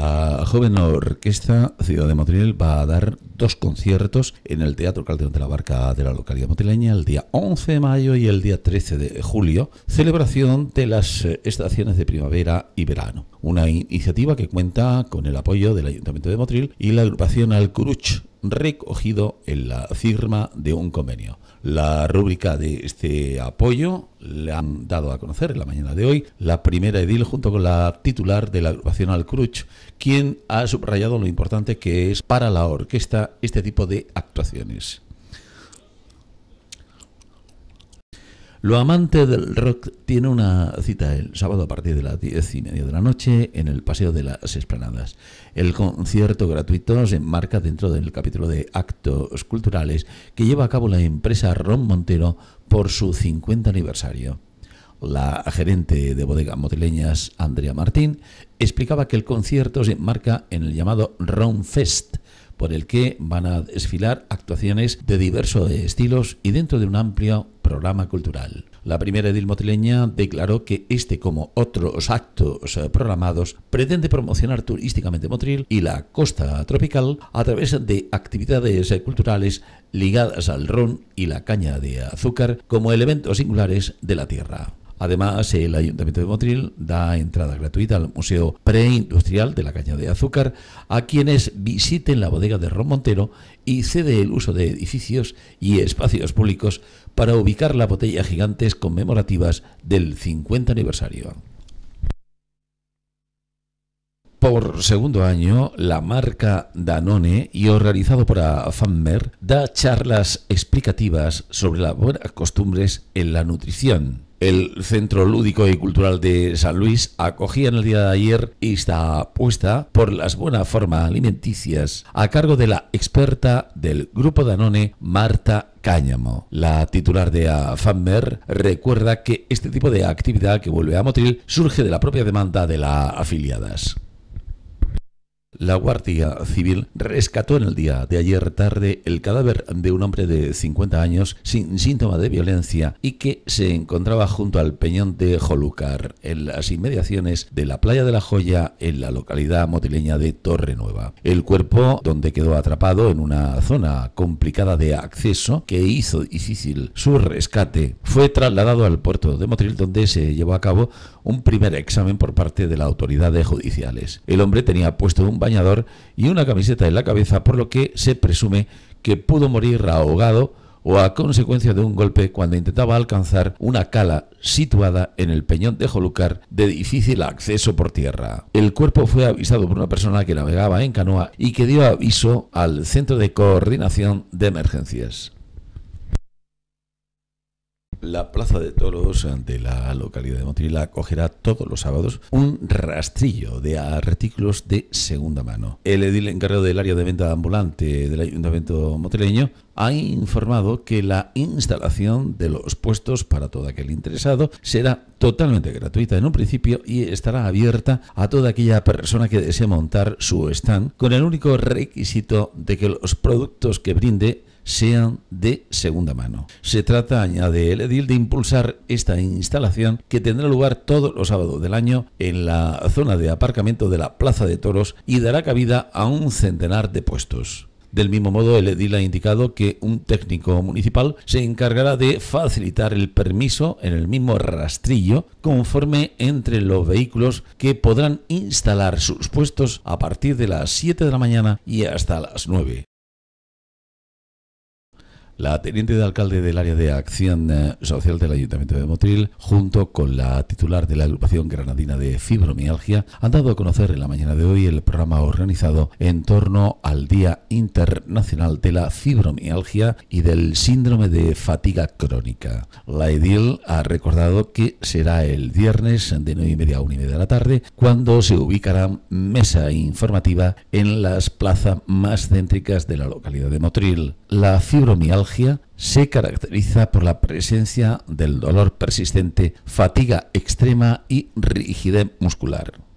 La joven orquesta Ciudad de Motril va a dar dos conciertos en el Teatro Calderón de la Barca de la localidad motrileña el día 11 de mayo y el día 13 de julio, celebración de las eh, estaciones de primavera y verano. Una iniciativa que cuenta con el apoyo del Ayuntamiento de Motril y la agrupación Alcuruch recogido en la firma de un convenio. La rúbrica de este apoyo le han dado a conocer en la mañana de hoy la primera edil junto con la titular de la agrupación Cruch, quien ha subrayado lo importante que es para la orquesta este tipo de actuaciones. Lo amante del rock tiene una cita el sábado a partir de las diez y media de la noche en el Paseo de las Esplanadas. El concierto gratuito se enmarca dentro del capítulo de actos culturales que lleva a cabo la empresa Ron Montero por su 50 aniversario. La gerente de bodega motileñas, Andrea Martín, explicaba que el concierto se enmarca en el llamado Ron Fest, por el que van a desfilar actuaciones de diversos estilos y dentro de un amplio programa cultural. La primera edil motrileña declaró que este, como otros actos eh, programados, pretende promocionar turísticamente Motril y la costa tropical a través de actividades eh, culturales ligadas al ron y la caña de azúcar como elementos singulares de la tierra. Además, el Ayuntamiento de Motril da entrada gratuita al Museo Preindustrial de la Caña de Azúcar a quienes visiten la bodega de Ron Montero y cede el uso de edificios y espacios públicos para ubicar la botella gigantes conmemorativas del 50 aniversario. Por segundo año, la marca Danone y organizado por AFAMMER da charlas explicativas sobre las buenas costumbres en la nutrición. El Centro Lúdico y Cultural de San Luis acogía en el día de ayer esta apuesta por las buenas formas alimenticias a cargo de la experta del Grupo Danone, Marta Cáñamo. La titular de AFAMER recuerda que este tipo de actividad que vuelve a Motril surge de la propia demanda de las afiliadas. La Guardia Civil rescató en el día de ayer tarde el cadáver de un hombre de 50 años sin síntoma de violencia y que se encontraba junto al peñón de Jolucar, en las inmediaciones de la playa de la Joya, en la localidad motileña de Torrenueva. El cuerpo, donde quedó atrapado en una zona complicada de acceso que hizo difícil su rescate, fue trasladado al puerto de Motril, donde se llevó a cabo un primer examen por parte de las autoridades judiciales. El hombre tenía puesto un y una camiseta en la cabeza, por lo que se presume que pudo morir ahogado o a consecuencia de un golpe cuando intentaba alcanzar una cala situada en el peñón de Jolucar de difícil acceso por tierra. El cuerpo fue avisado por una persona que navegaba en canoa y que dio aviso al Centro de Coordinación de Emergencias. La Plaza de Toros de la localidad de Motril acogerá todos los sábados un rastrillo de artículos de segunda mano. El edil encargado del área de venta ambulante del Ayuntamiento motrileño ha informado que la instalación de los puestos para todo aquel interesado será totalmente gratuita en un principio y estará abierta a toda aquella persona que desee montar su stand con el único requisito de que los productos que brinde sean de segunda mano. Se trata, añade el edil, de impulsar esta instalación que tendrá lugar todos los sábados del año en la zona de aparcamiento de la Plaza de Toros y dará cabida a un centenar de puestos. Del mismo modo, el edil ha indicado que un técnico municipal se encargará de facilitar el permiso en el mismo rastrillo conforme entre los vehículos que podrán instalar sus puestos a partir de las 7 de la mañana y hasta las 9. La teniente de alcalde del área de acción eh, social del Ayuntamiento de Motril, junto con la titular de la agrupación granadina de fibromialgia, han dado a conocer en la mañana de hoy el programa organizado en torno al Día Internacional de la Fibromialgia y del Síndrome de Fatiga Crónica. La edil ha recordado que será el viernes de 9 y media a 1 y media de la tarde cuando se ubicará mesa informativa en las plazas más céntricas de la localidad de Motril. La fibromialgia se caracteriza por la presencia del dolor persistente, fatiga extrema y rigidez muscular.